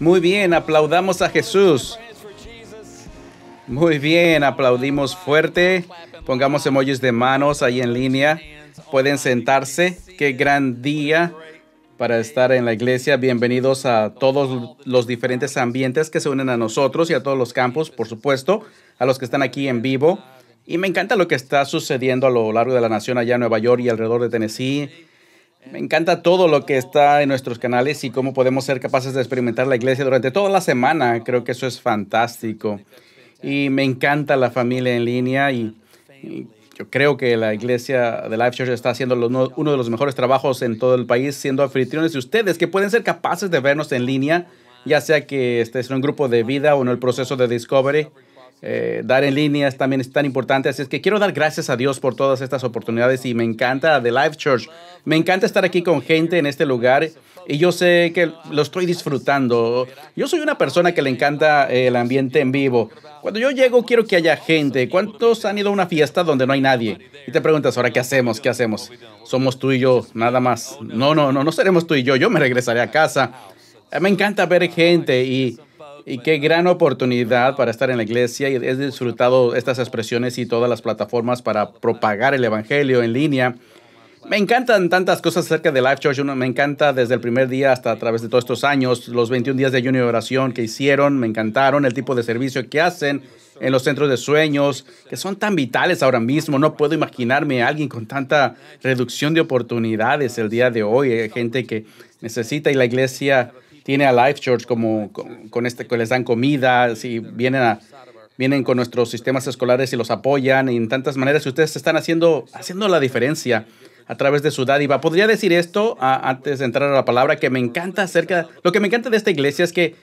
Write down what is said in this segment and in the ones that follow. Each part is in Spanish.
Muy bien, aplaudamos a Jesús. Muy bien, aplaudimos fuerte. Pongamos emojis de manos ahí en línea. Pueden sentarse. Qué gran día para estar en la iglesia. Bienvenidos a todos los diferentes ambientes que se unen a nosotros y a todos los campos, por supuesto, a los que están aquí en vivo. Y me encanta lo que está sucediendo a lo largo de la nación allá en Nueva York y alrededor de Tennessee me encanta todo lo que está en nuestros canales y cómo podemos ser capaces de experimentar la iglesia durante toda la semana. Creo que eso es fantástico. Y me encanta la familia en línea y, yo creo que la iglesia de Life Church está haciendo uno de los mejores trabajos en todo el país, siendo anfitriones de ustedes que pueden ser capaces de vernos en línea, ya sea que estés en un grupo de vida o en el proceso de Discovery. Eh, dar en líneas también es tan importante. Así es que quiero dar gracias a Dios por todas estas oportunidades y me encanta The Life Church. Me encanta estar aquí con gente en este lugar y yo sé que lo estoy disfrutando. Yo soy una persona que le encanta eh, el ambiente en vivo. Cuando yo llego quiero que haya gente. ¿Cuántos han ido a una fiesta donde no hay nadie? Y te preguntas, ahora, ¿qué hacemos? ¿Qué hacemos? Somos tú y yo, nada más. No, no, no, no seremos tú y yo. Yo me regresaré a casa. Eh, me encanta ver gente y y qué gran oportunidad para estar en la iglesia. Y he disfrutado estas expresiones y todas las plataformas para propagar el Evangelio en línea. Me encantan tantas cosas acerca de Life Church. Me encanta desde el primer día hasta a través de todos estos años, los 21 días de ayuno y oración que hicieron, me encantaron, el tipo de servicio que hacen en los centros de sueños, que son tan vitales ahora mismo. No puedo imaginarme a alguien con tanta reducción de oportunidades el día de hoy. Hay gente que necesita y la iglesia tiene a Life Church como con, este que les dan comida, si vienen a vienen con nuestros sistemas escolares y los apoyan y en tantas maneras ustedes están haciendo haciendo la diferencia a través de su dádiva. Podría decir esto antes de entrar a la palabra que me encanta acerca lo que me encanta de esta iglesia es que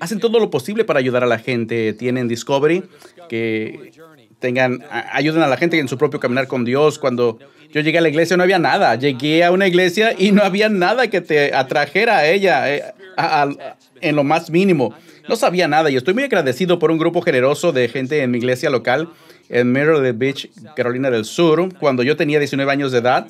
hacen todo lo posible para ayudar a la gente. Tienen Discovery, que tengan, ayuden a la gente en su propio caminar con Dios. Cuando yo llegué a la iglesia no había nada. Llegué a una iglesia y no había nada que te atrajera a ella eh, en lo más mínimo. No sabía nada y estoy muy agradecido por un grupo generoso de gente en mi iglesia local en Mirror Beach, Carolina del Sur, cuando yo tenía 19 años de edad.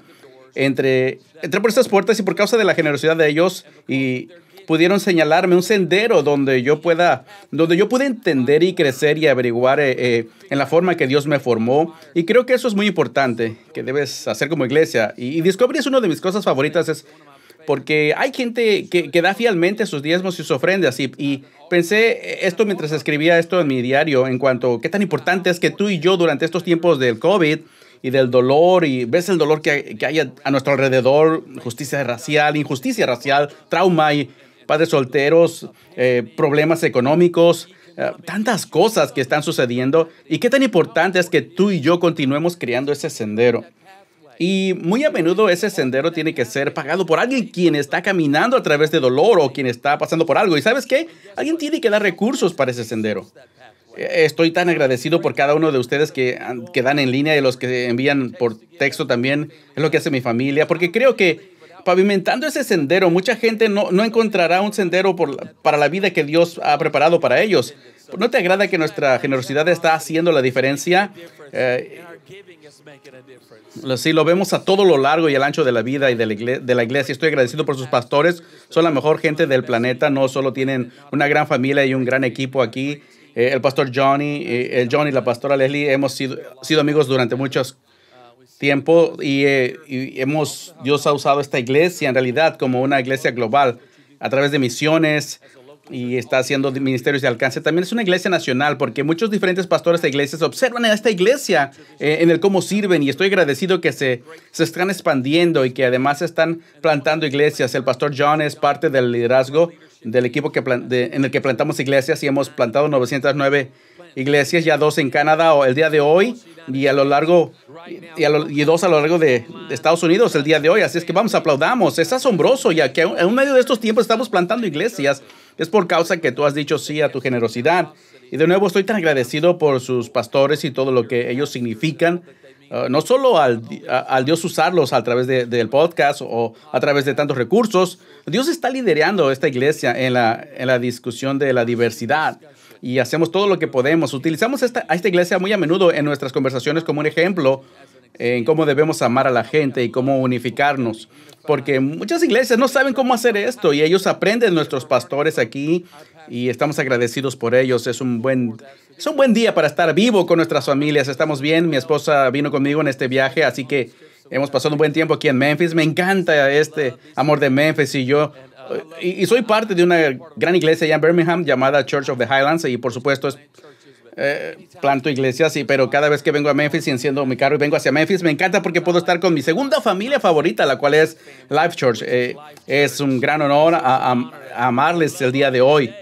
entré por estas puertas y por causa de la generosidad de ellos y pudieron señalarme un sendero donde yo pueda, donde yo pueda entender y crecer y averiguar eh, eh, en la forma que Dios me formó. Y creo que eso es muy importante que debes hacer como iglesia. Y, y Discovery es una de mis cosas favoritas, es porque hay gente que, da fielmente sus diezmos y sus ofrendas. Y, y, pensé eh, esto mientras escribía esto en mi diario en cuanto qué tan importante es que tú y yo durante estos tiempos del COVID y del dolor y ves el dolor que, hay a nuestro alrededor, justicia racial, injusticia racial, trauma y padres solteros, eh, problemas económicos, eh, tantas cosas que están sucediendo. Y qué tan importante es que tú y yo continuemos creando ese sendero. Y muy a menudo ese sendero tiene que ser pagado por alguien quien está caminando a través de dolor o quien está pasando por algo. ¿Y sabes qué? Alguien tiene que dar recursos para ese sendero. Eh, estoy tan agradecido por cada uno de ustedes que, que dan en línea y los que envían por texto también. Es lo que hace mi familia, porque creo que pavimentando ese sendero, mucha gente no, encontrará un sendero para la vida que Dios ha preparado para ellos. ¿No te agrada que nuestra generosidad está haciendo la diferencia? Eh, sí, lo vemos a todo lo largo y al ancho de la vida y de la, iglesia, Estoy agradecido por sus pastores. Son la mejor gente del planeta. No solo tienen una gran familia y un gran equipo aquí. Eh, el pastor Johnny, eh, el y la pastora Leslie hemos sido, amigos durante muchos tiempo eh, y, hemos, Dios ha usado esta iglesia en realidad como una iglesia global a través de misiones y está haciendo ministerios de alcance. También es una iglesia nacional porque muchos diferentes pastores de iglesias observan a esta iglesia eh, en el cómo sirven y estoy agradecido que se, se están expandiendo y que además están plantando iglesias. El pastor John es parte del liderazgo del equipo que en el que plantamos iglesias y hemos plantado 909 iglesias, ya dos en Canadá el día de hoy y a lo largo y, dos a lo largo de, Estados Unidos el día de hoy. Así es que vamos, aplaudamos. Es asombroso ya que en medio de estos tiempos estamos plantando iglesias. Es por causa que tú has dicho sí a tu generosidad. Y de nuevo estoy tan agradecido por sus pastores y todo lo que ellos significan. Uh, no solo al, Dios usarlos a través del podcast o a través de tantos recursos, Dios está liderando esta iglesia en la, en la discusión de la diversidad y hacemos todo lo que podemos. Utilizamos esta, a esta iglesia muy a menudo en nuestras conversaciones como un ejemplo en cómo debemos amar a la gente y cómo unificarnos, porque muchas iglesias no saben cómo hacer esto y ellos aprenden nuestros pastores aquí y estamos agradecidos por ellos. Es un buen es un buen día para estar vivo con nuestras familias. Estamos bien, mi esposa vino conmigo en este viaje, así que hemos pasado un buen tiempo aquí en Memphis. Me encanta este amor de Memphis y yo eh, y, soy parte de una gran iglesia allá en Birmingham llamada Church of the Highlands y por supuesto es, eh, planto iglesias, sí, pero cada vez que vengo a Memphis y enciendo mi carro y vengo hacia Memphis, me encanta porque puedo estar con mi segunda familia favorita, la cual es Life Church. Eh, es un gran honor amarles el día de hoy.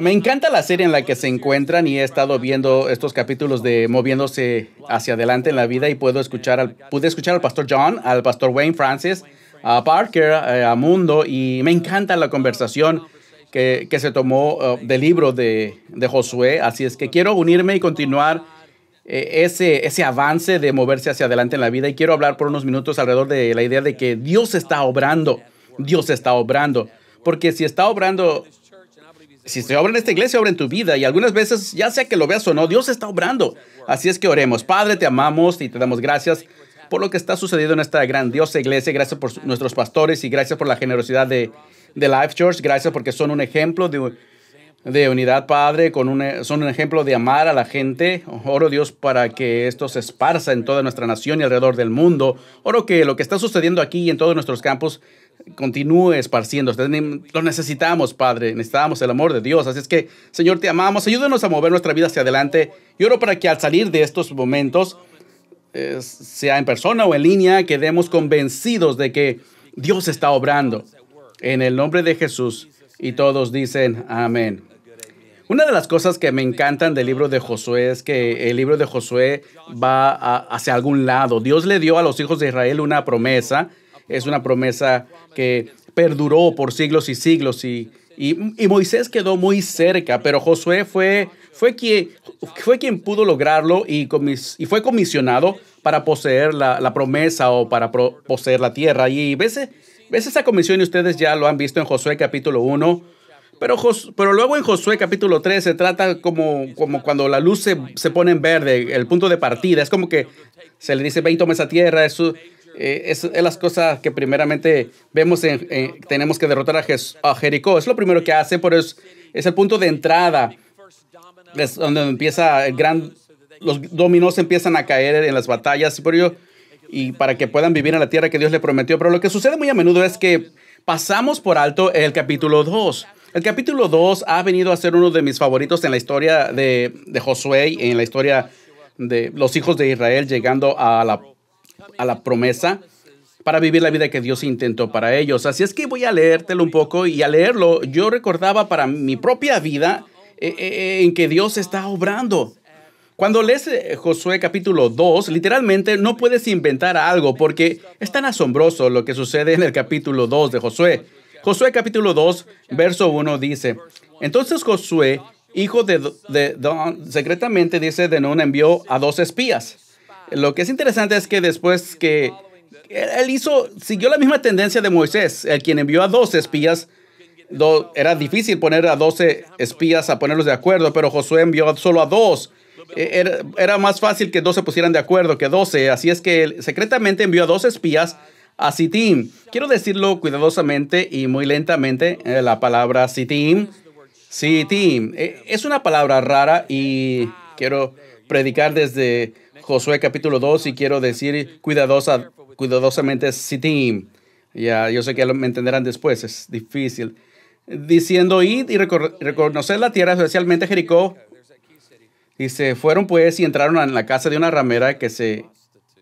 Me encanta la serie en la que se encuentran y he estado viendo estos capítulos de moviéndose hacia adelante en la vida y puedo escuchar al, pude escuchar al pastor John, al pastor Wayne Francis, a Parker, eh, a Mundo, y me encanta la conversación que, se tomó eh, del libro de, Josué. Así es que quiero unirme y continuar eh, ese, ese avance de moverse hacia adelante en la vida y quiero hablar por unos minutos alrededor de la idea de que Dios está obrando, Dios está obrando, porque si está obrando... Si se obra en esta iglesia, obra en tu vida. Y algunas veces, ya sea que lo veas o no, Dios está obrando. Así es que oremos. Padre, te amamos y te damos gracias por lo que está sucediendo en esta grandiosa iglesia. Gracias por nuestros pastores y gracias por la generosidad de, de Life Church. Gracias porque son un ejemplo de, unidad, Padre. Con un, son un ejemplo de amar a la gente. Oro Dios para que esto se esparza en toda nuestra nación y alrededor del mundo. Oro que lo que está sucediendo aquí y en todos nuestros campos continúe esparciendo. Lo necesitamos, Padre. Necesitamos el amor de Dios. Así es que, Señor, te amamos. Ayúdanos a mover nuestra vida hacia adelante. Y oro para que al salir de estos momentos eh, sea en persona o en línea, quedemos convencidos de que Dios está obrando. En el nombre de Jesús. Y todos dicen amén. Una de las cosas que me encantan del libro de Josué es que el libro de Josué va hacia algún lado. Dios le dio a los hijos de Israel una promesa. Es una promesa que perduró por siglos y siglos y Moisés quedó muy cerca, pero Josué fue fue quien, fue quien pudo lograrlo y, y fue comisionado para poseer la, promesa o para poseer la tierra. Y ves, esa comisión y ustedes ya lo han visto en Josué capítulo 1. Pero, pero luego en Josué capítulo 3 se trata como, como cuando la luz se, pone en verde, el punto de partida. Es como que se le dice, ve y toma esa tierra. Eso, eh, es, las cosas que primeramente vemos en, tenemos que derrotar a, a, Jericó. Es lo primero que hace, pero es, es el punto de entrada es donde empieza el gran, los dominos empiezan a caer en las batallas por y para que puedan vivir en la tierra que Dios le prometió. Pero lo que sucede muy a menudo es que pasamos por alto el capítulo 2. El capítulo 2 ha venido a ser uno de mis favoritos en la historia de, Josué y en la historia de los hijos de Israel llegando a la, a la promesa para vivir la vida que Dios intentó para ellos. Así es que voy a leértelo un poco y al leerlo yo recordaba para mi propia vida eh, eh, eh, en que Dios está obrando. Cuando lees Josué capítulo 2, literalmente no puedes inventar algo porque es tan asombroso lo que sucede en el capítulo 2 de Josué. Josué capítulo 2, verso 1 dice, entonces Josué, hijo de, Don, secretamente dice, de no envió a dos espías. Lo que es interesante es que después que él hizo, siguió la misma tendencia de Moisés, el quien envió a dos espías era difícil poner a 12 espías a ponerlos de acuerdo, pero Josué envió solo a dos. E, era, más fácil que dos se pusieran de acuerdo que 12, así es que secretamente envió a dos espías a Sitim. Quiero decirlo cuidadosamente y muy lentamente, eh, la palabra Sitim. Sittim e, es una palabra rara y quiero predicar desde Josué capítulo 2 y quiero decir cuidadosa, cuidadosamente Sitim. Ya, yo sé que me entenderán después, es difícil diciendo, id y reconocer la tierra, especialmente Jericó. Y se fueron pues y entraron en la casa de una ramera que se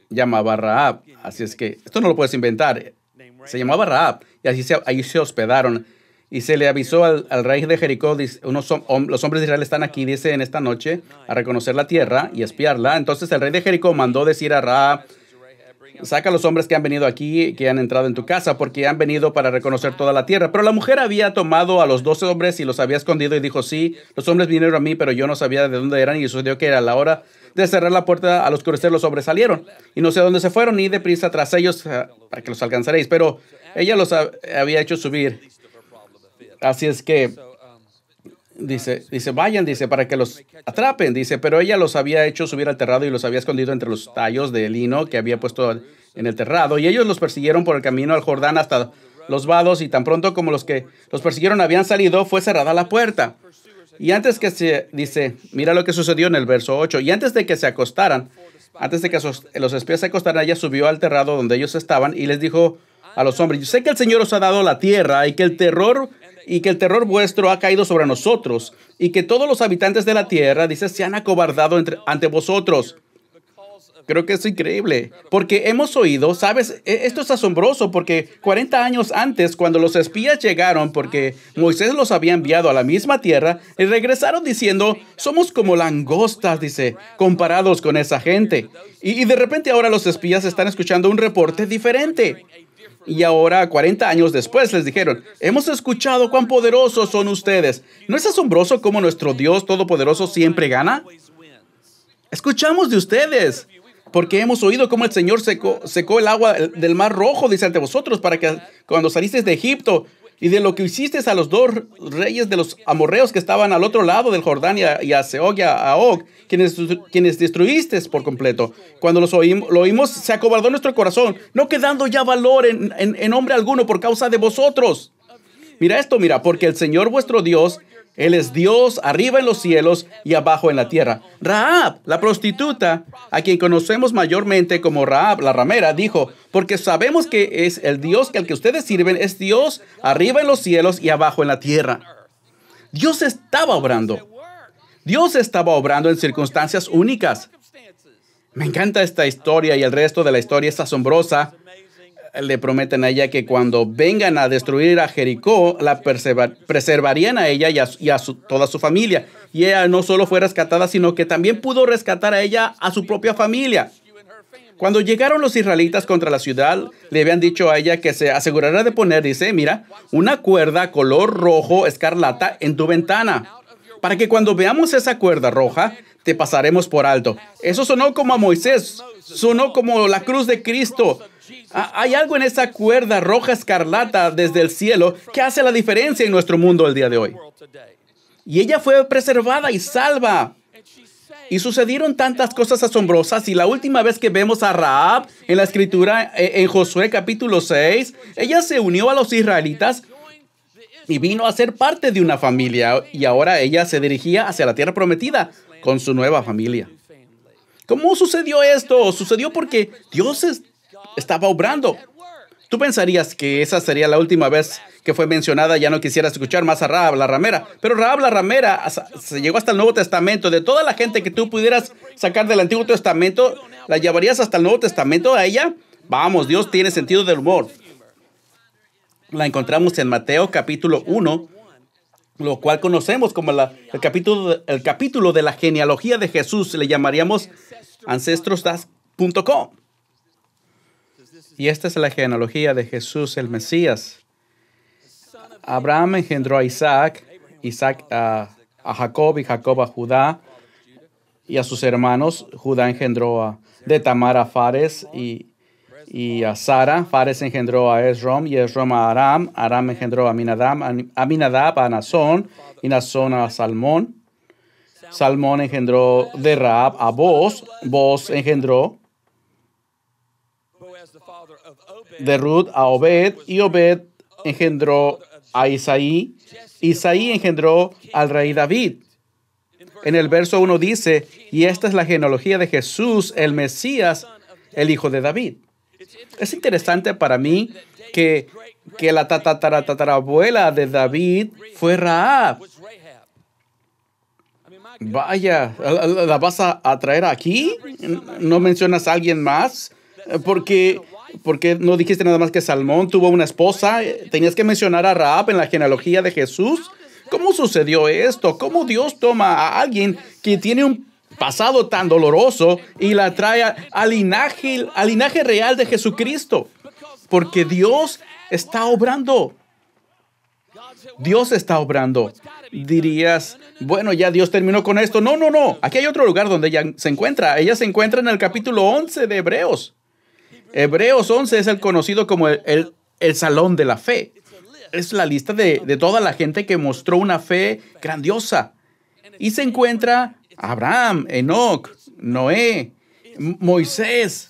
llamaba Raab. Así es que esto no lo puedes inventar. Se llamaba Raab y así se, se hospedaron. Y se le avisó al, rey de Jericó, unos, los hombres de Israel están aquí, dice, en esta noche, a reconocer la tierra y espiarla. Entonces el rey de Jericó mandó decir a Raab, saca los hombres que han venido aquí, que han entrado en tu casa, porque han venido para reconocer toda la tierra. Pero la mujer había tomado a los doce hombres y los había escondido y dijo, sí, los hombres vinieron a mí, pero yo no sabía de dónde eran y sucedió que era la hora de cerrar la puerta a al oscurecer los hombres salieron y no sé dónde se fueron, ni prisa tras ellos eh, para que los alcanzaréis. Pero ella los había hecho subir. Así es que Dice, dice, vayan, dice, para que los atrapen, dice, pero ella los había hecho subir al terrado y los había escondido entre los tallos de lino que había puesto en el terrado. Y ellos los persiguieron por el camino al Jordán hasta los vados y tan pronto como los que los persiguieron habían salido, fue cerrada la puerta. Y antes que se, dice, mira lo que sucedió en el verso 8, y antes de que se acostaran, antes de que los espías se acostaran, ella subió al terrado donde ellos estaban y les dijo a los hombres, yo sé que el Señor os ha dado la tierra y que el terror y que el terror vuestro ha caído sobre nosotros, y que todos los habitantes de la tierra, dice, se han acobardado ante vosotros. Creo que es increíble, porque hemos oído, sabes, e, esto es asombroso, porque 40 años antes, cuando los espías llegaron, porque Moisés los había enviado a la misma tierra, y regresaron diciendo, somos como langostas, dice, comparados con esa gente. y de repente ahora los espías están escuchando un reporte diferente. Y ahora, 40 años después, les dijeron, hemos escuchado cuán poderosos son ustedes. ¿No es asombroso cómo nuestro Dios Todopoderoso siempre gana? Escuchamos de ustedes, porque hemos oído cómo el Señor secó, el agua del mar rojo, dice ante vosotros, para que cuando salisteis de Egipto, y de lo que hiciste a los dos reyes de los amorreos que estaban al otro lado del Jordán y a, Seog y a, Og, quienes, quienes destruiste por completo. Cuando los lo oímos, se acobardó nuestro corazón, no quedando ya valor en, en, en hombre alguno por causa de vosotros. Mira esto, mira, porque el Señor vuestro Dios él es Dios arriba en los cielos y abajo en la tierra. Raab, la prostituta, a quien conocemos mayormente como Raab, la ramera, dijo, porque sabemos que es el Dios que al que ustedes sirven es Dios arriba en los cielos y abajo en la tierra. Dios estaba obrando. Dios estaba obrando en circunstancias únicas. Me encanta esta historia y el resto de la historia es asombrosa le prometen a ella que cuando vengan a destruir a Jericó, la preservarían a ella y a, su, toda su familia. Y ella no solo fue rescatada, sino que también pudo rescatar a ella a su propia familia. Cuando llegaron los israelitas contra la ciudad, le habían dicho a ella que se asegurara de poner, dice, mira, una cuerda color rojo escarlata en tu ventana para que cuando veamos esa cuerda roja, te pasaremos por alto. Eso sonó como a Moisés, sonó como la cruz de Cristo. Ah, Hay algo en esa cuerda roja escarlata desde el cielo que hace la diferencia en nuestro mundo el día de hoy. Y ella fue preservada y salva. Y sucedieron tantas cosas asombrosas. Y la última vez que vemos a Raab en la escritura, eh, en Josué capítulo 6, ella se unió a los israelitas y vino a ser parte de una familia y ahora ella se dirigía hacia la tierra prometida con su nueva familia. ¿Cómo sucedió esto? Sucedió porque Dios estaba obrando. Tú pensarías que esa sería la última vez que fue mencionada, ya no quisieras escuchar más a Raab la ramera, pero Raab la ramera se llegó hasta el Nuevo Testamento. De toda la gente que tú pudieras sacar del Antiguo Testamento, la llevarías hasta el Nuevo Testamento a ella. Vamos, Dios tiene sentido del humor la encontramos en Mateo capítulo 1, lo cual conocemos como el, capítulo, el capítulo de la genealogía de Jesús. Le llamaríamos ancestros.com. Y esta es la genealogía de Jesús, el Mesías. Abraham engendró a Isaac, Isaac a, Jacob y Jacob a Judá y a sus hermanos. Judá engendró a, de Tamar a Fares y y a Sara. Fares engendró a Esrom y Esrom a Aram. Aram engendró a Minadab, a, a Nazón y Nazón a Salmón. Salmón engendró de Raab a Boz. Boz engendró de Ruth a Obed y Obed engendró a Isaí. Isaí engendró al rey David. En el verso 1 dice, y esta es la genealogía de Jesús, el Mesías, el hijo de David. Es interesante para mí que, que la abuela de David fue Raab. Vaya, ¿la vas a traer aquí? ¿No mencionas a alguien más? Porque, porque no dijiste nada más que Salmón tuvo una esposa. Tenías que mencionar a Raab en la genealogía de Jesús. ¿Cómo sucedió esto? ¿Cómo Dios toma a alguien que tiene un pasado tan doloroso y la trae al linaje, al linaje real de Jesucristo. Porque Dios está obrando. Dios está obrando. Dirías, bueno, ya Dios terminó con esto. No, no, no. Aquí hay otro lugar donde ella se encuentra. Ella se encuentra en el capítulo 11 de Hebreos. Hebreos 11 es el conocido como el, el, salón de la fe. Es la lista de, de toda la gente que mostró una fe grandiosa. Y se encuentra Abraham, Enoch, Noé, Moisés.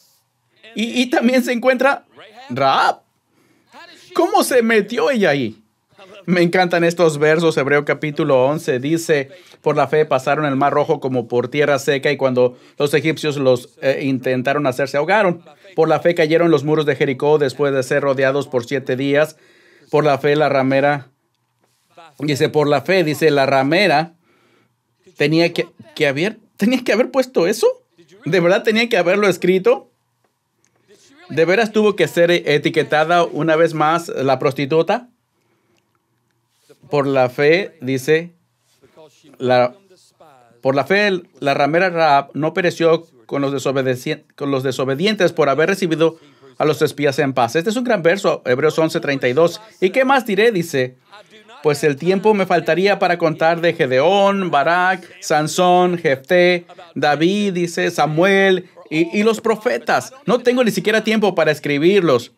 Y, también se encuentra Raab. ¿Cómo se metió ella ahí? Me encantan estos versos, Hebreo capítulo 11 dice, por la fe pasaron el mar rojo como por tierra seca y cuando los egipcios los eh, intentaron hacer se ahogaron. Por la fe cayeron los muros de Jericó después de ser rodeados por siete días. Por la fe la ramera, dice, por la fe, dice la ramera, tenía que, haber, que haber puesto eso. ¿De verdad tenía que haberlo escrito? ¿De veras tuvo que ser etiquetada una vez más la prostituta? Por la fe, dice, por la fe, la ramera Raab no pereció con los, con los desobedientes por haber recibido a los espías en paz. Este es un gran verso, Hebreos 11:32. ¿Y qué más diré? Dice, pues el tiempo me faltaría para contar de Gedeón, Barak, Sansón, Jefté, David, dice Samuel y, los profetas. No tengo ni siquiera tiempo para escribirlos.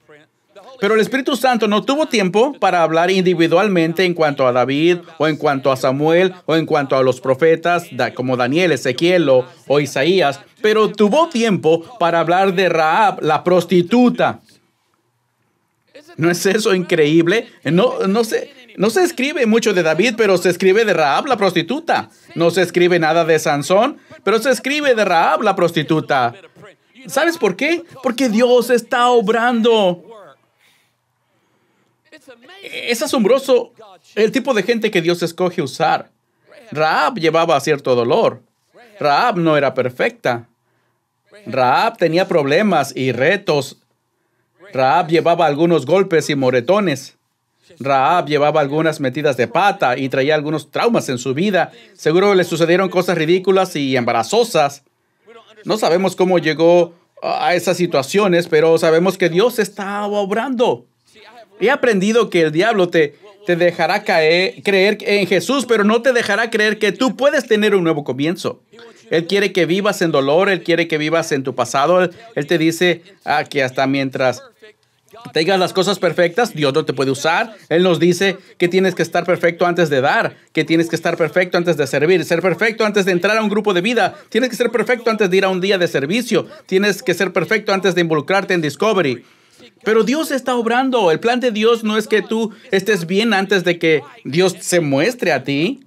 Pero el Espíritu Santo no tuvo tiempo para hablar individualmente en cuanto a David o en cuanto a Samuel o en cuanto a los profetas como Daniel, Ezequiel o, o Isaías, pero tuvo tiempo para hablar de Raab, la prostituta. ¿No es eso increíble? No, no sé. No se escribe mucho de David, pero se escribe de Raab la prostituta. No se escribe nada de Sansón, pero se escribe de Raab la prostituta. ¿Sabes por qué? Porque Dios está obrando. Es asombroso el tipo de gente que Dios escoge usar. Raab llevaba cierto dolor. Raab no era perfecta. Raab tenía problemas y retos. Raab llevaba algunos golpes y moretones. Raab llevaba algunas metidas de pata y traía algunos traumas en su vida. Seguro le sucedieron cosas ridículas y embarazosas. No sabemos cómo llegó a esas situaciones, pero sabemos que Dios está obrando. He aprendido que el diablo te, te dejará caer, creer en Jesús, pero no te dejará creer que tú puedes tener un nuevo comienzo. Él quiere que vivas en dolor, Él quiere que vivas en tu pasado. Él, te dice ah, que hasta mientras tengas las cosas perfectas, Dios no te puede usar. Él nos dice que tienes que estar perfecto antes de dar, que tienes que estar perfecto antes de servir, ser perfecto antes de entrar a un grupo de vida, tienes que ser perfecto antes de ir a un día de servicio, tienes que ser perfecto antes de involucrarte en Discovery. Pero Dios está obrando. El plan de Dios no es que tú estés bien antes de que Dios se muestre a ti.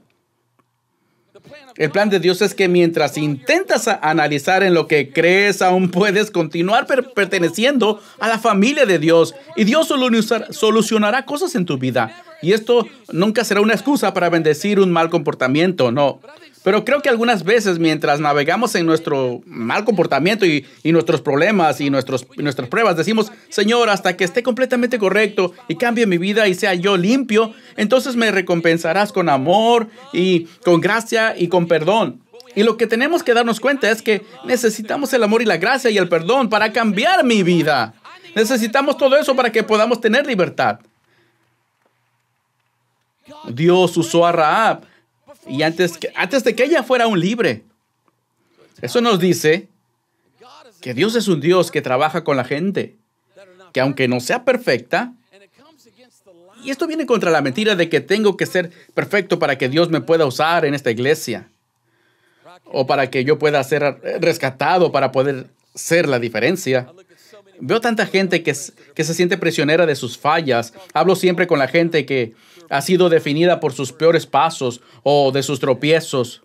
El plan de Dios es que mientras intentas analizar en lo que crees, aún puedes continuar perteneciendo a la familia de Dios. Y Dios solucionará cosas en tu vida. Y esto nunca será una excusa para bendecir un mal comportamiento, no. Pero creo que algunas veces mientras navegamos en nuestro mal comportamiento y, nuestros problemas y, nuestros, y nuestras pruebas, decimos, Señor, hasta que esté completamente correcto y cambie mi vida y sea yo limpio, entonces me recompensarás con amor y con gracia y con perdón. Y lo que tenemos que darnos cuenta es que necesitamos el amor y la gracia y el perdón para cambiar mi vida. Necesitamos todo eso para que podamos tener libertad. Dios usó a Raab y antes, que, antes de que ella fuera un libre. Eso nos dice que Dios es un Dios que trabaja con la gente, que aunque no sea perfecta, y esto viene contra la mentira de que tengo que ser perfecto para que Dios me pueda usar en esta iglesia, o para que yo pueda ser rescatado para poder ser la diferencia. Veo tanta gente que, que se siente prisionera de sus fallas. Hablo siempre con la gente que, ha sido definida por sus peores pasos o de sus tropiezos.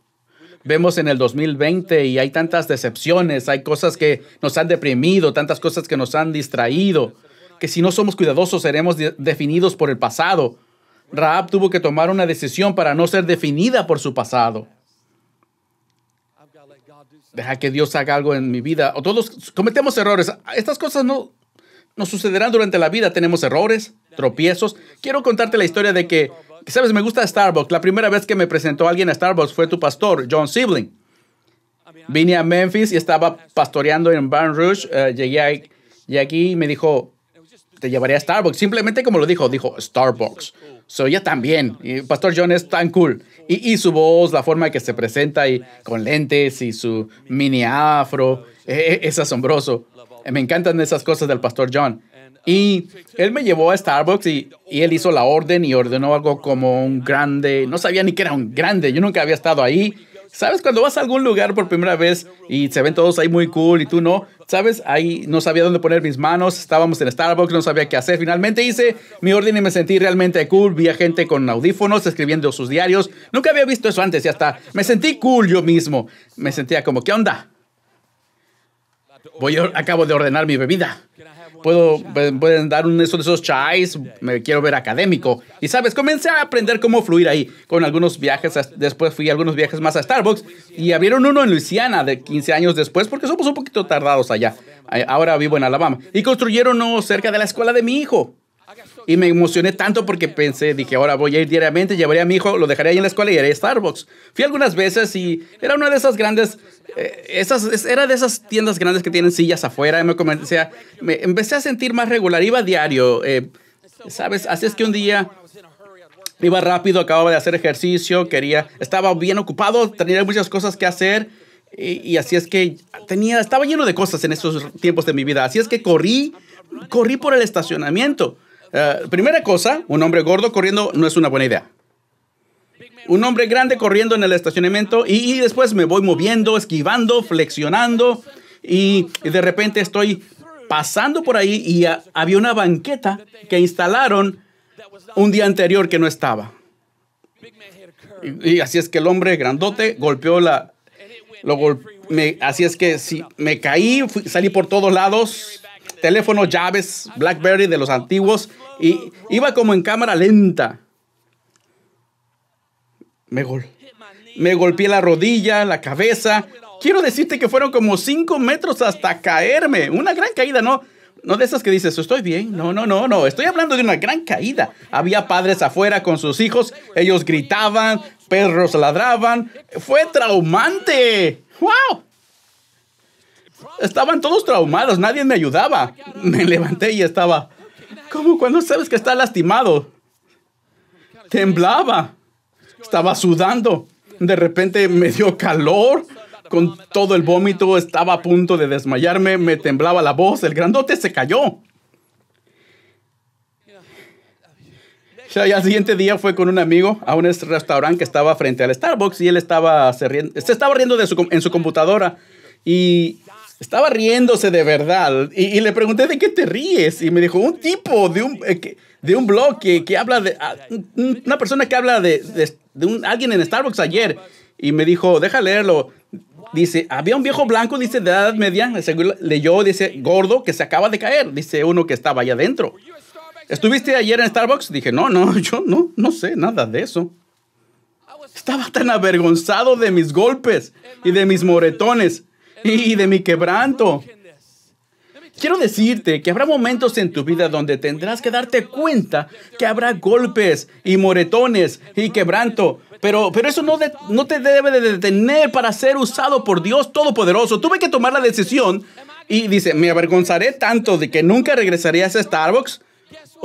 Vemos en el 2020 y hay tantas decepciones, hay cosas que nos han deprimido, tantas cosas que nos han distraído, que si no somos cuidadosos seremos definidos por el pasado. Raab tuvo que tomar una decisión para no ser definida por su pasado. Deja que Dios haga algo en mi vida. O todos cometemos errores. Estas cosas no, no sucederán durante la vida. Tenemos errores, tropiezos. Quiero contarte la historia de que, sabes, me gusta Starbucks. La primera vez que me presentó alguien a Starbucks fue tu pastor, John Sibling. Vine a Memphis y estaba pastoreando en Baton Rouge. Eh, llegué y aquí me dijo, te llevaré a Starbucks. Simplemente como lo dijo, dijo Starbucks. Soy ya también. Y Pastor John es tan cool. Y, su voz, la forma que se presenta y con lentes y su mini afro, e, e, es asombroso. Me encantan esas cosas del Pastor John. Y él me llevó a Starbucks y, él hizo la orden y ordenó algo como un grande. No sabía ni que era un grande. Yo nunca había estado ahí. ¿Sabes? Cuando vas a algún lugar por primera vez y se ven todos ahí muy cool y tú no, ¿sabes? Ahí no sabía dónde poner mis manos. Estábamos en Starbucks, no sabía qué hacer. Finalmente hice mi orden y me sentí realmente cool. Vi a gente con audífonos escribiendo sus diarios. Nunca había visto eso antes y hasta me sentí cool yo mismo. Me sentía como, ¿qué onda? Voy, acabo de ordenar mi bebida puedo, eh, pueden dar un, eso de esos chais, me quiero ver académico. Y sabes, comencé a aprender cómo fluir ahí con algunos viajes. Después fui a algunos viajes más a Starbucks y abrieron uno en Luisiana de 15 años después porque somos un poquito tardados allá. Ahora vivo en Alabama. Y construyeron uno cerca de la escuela de mi hijo. Y me emocioné tanto porque pensé, dije, ahora voy a ir diariamente, llevaré a mi hijo, lo dejaré ahí en la escuela y iré a Starbucks. Fui algunas veces y era una de esas grandes, eh, esas, era de esas tiendas grandes que tienen sillas afuera. Y me, comencé a, me empecé a sentir más regular, iba diario, eh, ¿sabes? Así es que un día iba rápido, acababa de hacer ejercicio, quería, estaba bien ocupado, tenía muchas cosas que hacer. Y, y, así es que tenía, estaba lleno de cosas en esos tiempos de mi vida. Así es que corrí, corrí por el estacionamiento. Eh, primera cosa, un hombre gordo corriendo no es una buena idea. Un hombre grande corriendo en el estacionamiento y, después me voy moviendo, esquivando, flexionando y, de repente estoy pasando por ahí y había una banqueta que instalaron un día anterior que no estaba. Y, así es que el hombre grandote golpeó la... Lo así es que si me caí, salí por todos lados teléfono, llaves, Blackberry de los antiguos y iba como en cámara lenta. Me, golpeé la rodilla, la cabeza. Quiero decirte que fueron como cinco metros hasta caerme. Una gran caída, ¿no? No de esas que dices, estoy bien. No, no, no, no. Estoy hablando de una gran caída. Había padres afuera con sus hijos. Ellos gritaban, perros ladraban. Fue traumante. ¡Wow! Estaban todos traumados, nadie me ayudaba. Me levanté y estaba... Como cuando sabes que está lastimado. Temblaba. Estaba sudando. De repente me dio calor. Con todo el vómito estaba a punto de desmayarme. Me temblaba la voz. El grandote se cayó. Ya, al siguiente día fue con un amigo a un restaurante que estaba frente al Starbucks y él estaba se, riendo, estaba riendo de en su computadora y estaba riéndose de verdad. Y, le pregunté, ¿de qué te ríes? Y me dijo, un tipo de un, eh, de un blog que, habla de... Ah, una persona que habla de, de, un, alguien en Starbucks ayer. Y me dijo, deja leerlo. Dice, había un viejo blanco, dice, de edad media. Leyó, dice, gordo, que se acaba de caer. Dice uno que estaba allá adentro. ¿Estuviste ayer en Starbucks? Dije, no, no, yo no, no sé nada de eso. Estaba tan avergonzado de mis golpes y de mis moretones y de mi quebranto. Quiero decirte que habrá momentos en tu vida donde tendrás que darte cuenta que habrá golpes y moretones y quebranto, pero, pero eso no, no te debe de detener para ser usado por Dios Todopoderoso. Tuve que tomar la decisión y dice, me avergonzaré tanto de que nunca regresaré a Starbucks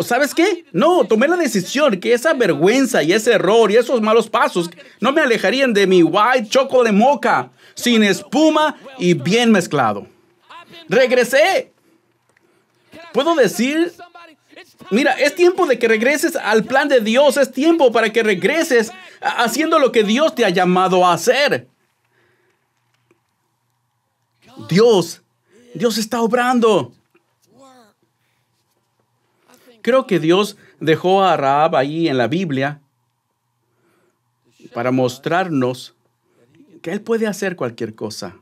sabes qué? No, tomé la decisión que esa vergüenza y ese error y esos malos pasos no me alejarían de mi white chocolate moca, sin espuma y bien mezclado. Regresé. Puedo decir, mira, es tiempo de que regreses al plan de Dios, es tiempo para que regreses haciendo lo que Dios te ha llamado a hacer. Dios, Dios está obrando. Creo que Dios dejó a Raab ahí en la Biblia para mostrarnos que Él puede hacer cualquier cosa,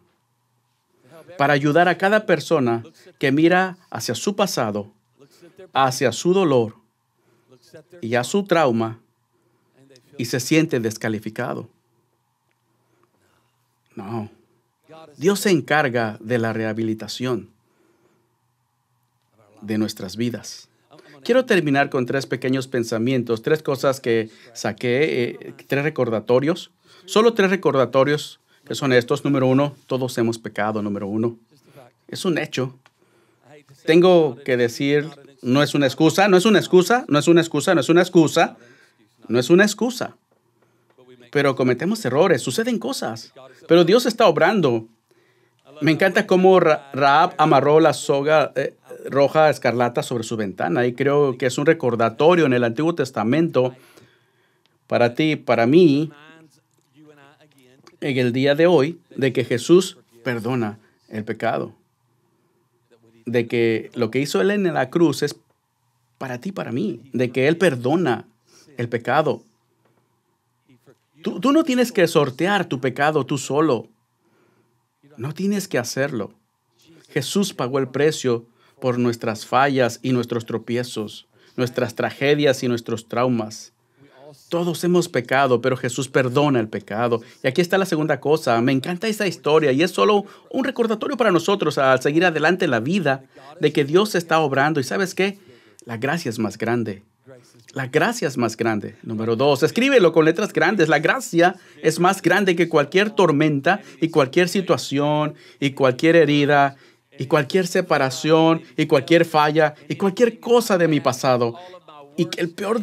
para ayudar a cada persona que mira hacia su pasado, hacia su dolor y a su trauma y se siente descalificado. No. Dios se encarga de la rehabilitación de nuestras vidas. Quiero terminar con tres pequeños pensamientos, tres cosas que saqué, eh, tres recordatorios. Solo tres recordatorios que son estos. Número uno, todos hemos pecado. Número uno, es un hecho. Tengo que decir, no es una excusa, no es una excusa, no es una excusa, no es una excusa, no es una excusa. Pero cometemos errores, suceden cosas. Pero Dios está obrando. Me encanta cómo Raab amarró la soga eh, roja escarlata sobre su ventana. Y creo que es un recordatorio en el Antiguo Testamento para ti, para mí, en el día de hoy, de que Jesús perdona el pecado. De que lo que hizo Él en la cruz es para ti, para mí. De que Él perdona el pecado. Tú, tú no tienes que sortear tu pecado tú solo. No tienes que hacerlo. Jesús pagó el precio por nuestras fallas y nuestros tropiezos, nuestras tragedias y nuestros traumas. Todos hemos pecado, pero Jesús perdona el pecado. Y aquí está la segunda cosa. Me encanta esa historia y es solo un recordatorio para nosotros al seguir adelante en la vida de que Dios está obrando. ¿Y sabes qué? La gracia es más grande. La gracia es más grande. Número dos, escríbelo con letras grandes. La gracia es más grande que cualquier tormenta y cualquier situación y cualquier herida y cualquier separación y cualquier falla y cualquier cosa de mi pasado y que el peor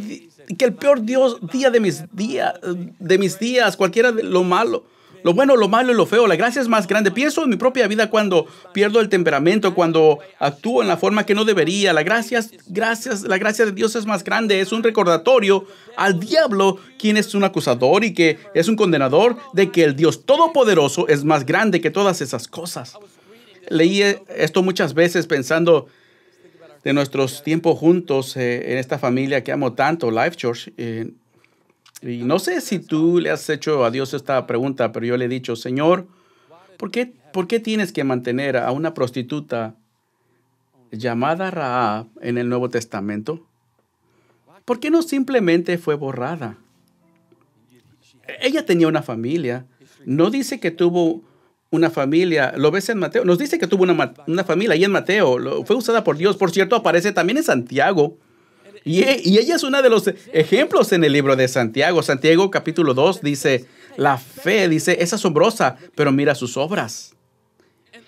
que el peor Dios día de mis días de mis días cualquiera de lo malo lo bueno, lo malo y lo feo. La gracia es más grande. Pienso en mi propia vida cuando pierdo el temperamento, cuando actúo en la forma que no debería. La gracia, gracias, la gracia de Dios es más grande. Es un recordatorio al diablo, quien es un acusador y que es un condenador, de que el Dios Todopoderoso es más grande que todas esas cosas. Leí esto muchas veces pensando de nuestros tiempos juntos eh, en esta familia que amo tanto, Life Church. Eh, y no sé si tú le has hecho a Dios esta pregunta, pero yo le he dicho, Señor, ¿por qué, por qué tienes que mantener a una prostituta llamada Raab en el Nuevo Testamento? ¿Por qué no simplemente fue borrada? Ella tenía una familia. No dice que tuvo una familia. Lo ves en Mateo. Nos dice que tuvo una, familia ahí en Mateo. fue usada por Dios. Por cierto, aparece también en Santiago. Y, ella es uno de los ejemplos en el libro de Santiago. Santiago capítulo 2 dice, la fe, dice, es asombrosa, pero mira sus obras.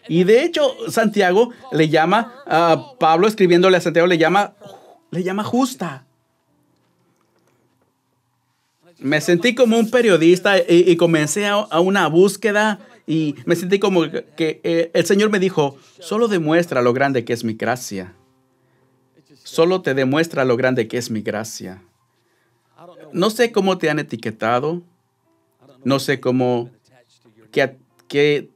Y de hecho, Santiago le llama, a ah, Pablo escribiéndole a Santiago le llama, le llama justa. Me sentí como un periodista y, comencé a una búsqueda y me sentí como que eh, el Señor me dijo, solo demuestra lo grande que es mi gracia. Solo te demuestra lo grande que es mi gracia. No sé cómo te han etiquetado. No sé cómo que,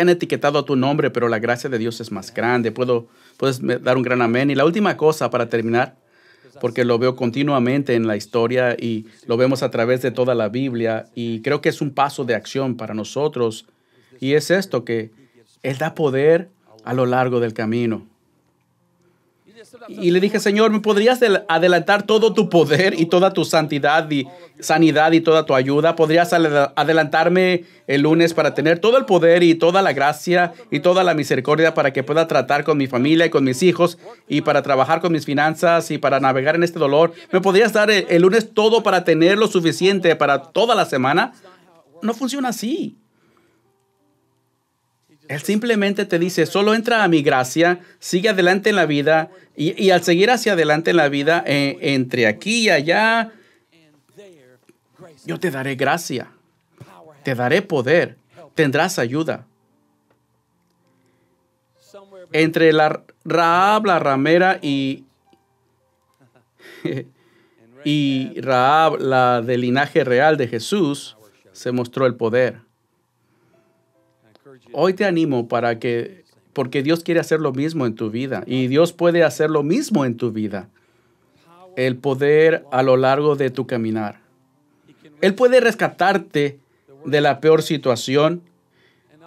han etiquetado a tu nombre, pero la gracia de Dios es más grande. Puedo, puedes dar un gran amén. Y la última cosa para terminar, porque lo veo continuamente en la historia y lo vemos a través de toda la Biblia y creo que es un paso de acción para nosotros y es esto que Él da poder a lo largo del camino. Y le dije, Señor, ¿me podrías adelantar todo tu poder y toda tu santidad y sanidad y toda tu ayuda? ¿Podrías adelantarme el lunes para tener todo el poder y toda la gracia y toda la misericordia para que pueda tratar con mi familia y con mis hijos y para trabajar con mis finanzas y para navegar en este dolor? ¿Me podrías dar el, lunes todo para tener lo suficiente para toda la semana? No funciona así. Él simplemente te dice, solo entra a mi gracia, sigue adelante en la vida y, al seguir hacia adelante en la vida, eh, entre aquí y allá, yo te daré gracia, te daré poder, tendrás ayuda. Entre la Raab, la ramera y, y Raab, la del linaje real de Jesús, se mostró el poder hoy te animo para que, porque Dios quiere hacer lo mismo en tu vida y Dios puede hacer lo mismo en tu vida. El poder a lo largo de tu caminar. Él puede rescatarte de la peor situación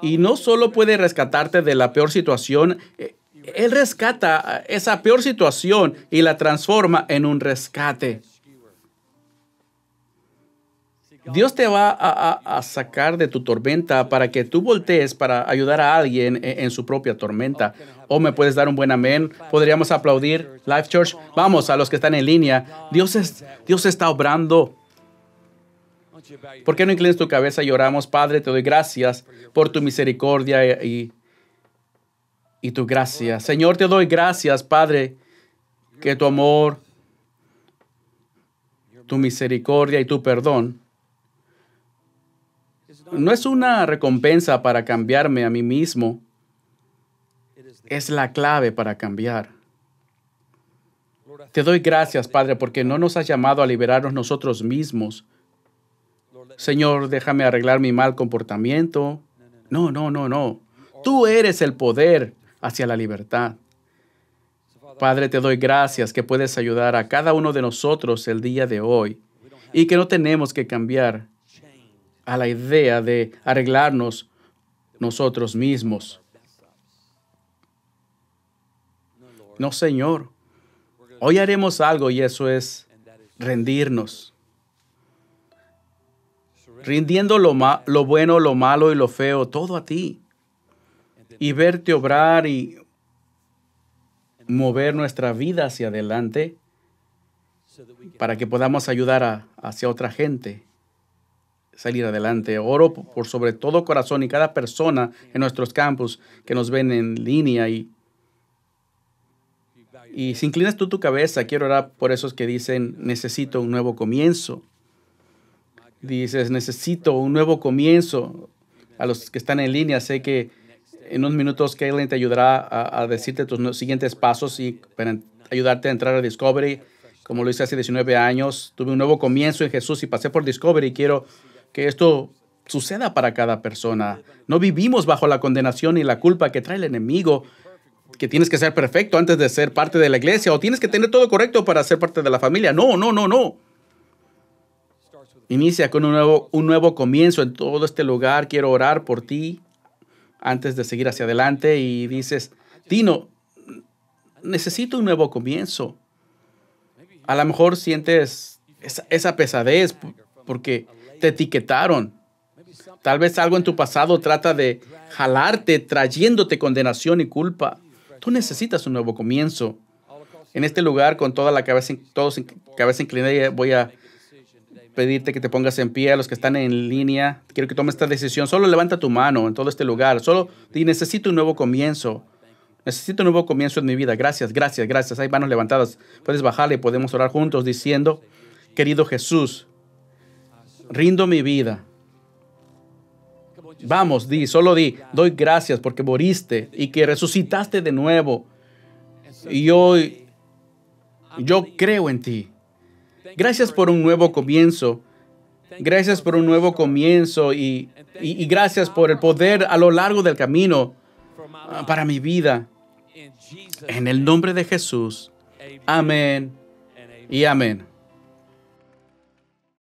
y no solo puede rescatarte de la peor situación, eh, Él rescata esa peor situación y la transforma en un rescate. Dios te va a, sacar de tu tormenta para que tú voltees para ayudar a alguien e, en, su propia tormenta. ¿O me puedes dar un buen amén? ¿Podríamos aplaudir? Life Church, vamos a los que están en línea. Dios, es, Dios está obrando. ¿Por qué no inclines tu cabeza y oramos? Padre, te doy gracias por tu misericordia y, y tu gracia. Señor, te doy gracias, Padre, que tu amor, tu misericordia y tu perdón no es una recompensa para cambiarme a mí mismo, es la clave para cambiar. Te doy gracias, Padre, porque no nos has llamado a liberarnos nosotros mismos. Señor, déjame arreglar mi mal comportamiento. No, no, no, no. Tú eres el poder hacia la libertad. Padre, te doy gracias que puedes ayudar a cada uno de nosotros el día de hoy y que no tenemos que cambiar a la idea de arreglarnos nosotros mismos. No, Señor. Hoy haremos algo y eso es rendirnos. Rindiendo lo, lo bueno, lo malo y lo feo, todo a ti. Y verte obrar y mover nuestra vida hacia adelante para que podamos ayudar hacia otra gente salir adelante. Oro por sobre todo corazón y cada persona en nuestros campus que nos ven en línea y, y si inclinas tú tu cabeza, quiero orar por esos que dicen, necesito un nuevo comienzo. Dices, necesito un nuevo comienzo. A los que están en línea, sé que en unos minutos Kaylin te ayudará a, decirte tus siguientes pasos y ayudarte a entrar a Discovery. Como lo hice hace 19 años, tuve un nuevo comienzo en Jesús y pasé por Discovery y quiero que esto suceda para cada persona. No vivimos bajo la condenación y la culpa que trae el enemigo, que tienes que ser perfecto antes de ser parte de la iglesia o tienes que tener todo correcto para ser parte de la familia. No, no, no, no. Inicia con un nuevo, un nuevo comienzo en todo este lugar. Quiero orar por ti antes de seguir hacia adelante y dices, Tino, necesito un nuevo comienzo. A lo mejor sientes esa pesadez porque te etiquetaron. Tal vez algo en tu pasado trata de jalarte, trayéndote condenación y culpa. Tú necesitas un nuevo comienzo. En este lugar, con toda la cabeza, todos cabeza inclinada, voy a pedirte que te pongas en pie a los que están en línea. Quiero que tomes esta decisión. Solo levanta tu mano en todo este lugar. Solo necesito un nuevo comienzo. Necesito un nuevo comienzo en mi vida. Gracias, gracias, gracias. Hay manos levantadas. Puedes bajarle y podemos orar juntos diciendo, querido Jesús, rindo mi vida. Vamos, di, solo di, doy gracias porque moriste y que resucitaste de nuevo. Y hoy yo creo en ti. Gracias por un nuevo comienzo. Gracias por un nuevo comienzo y, gracias por el poder a lo largo del camino ah, para mi vida. En el nombre de Jesús. Amén y amén.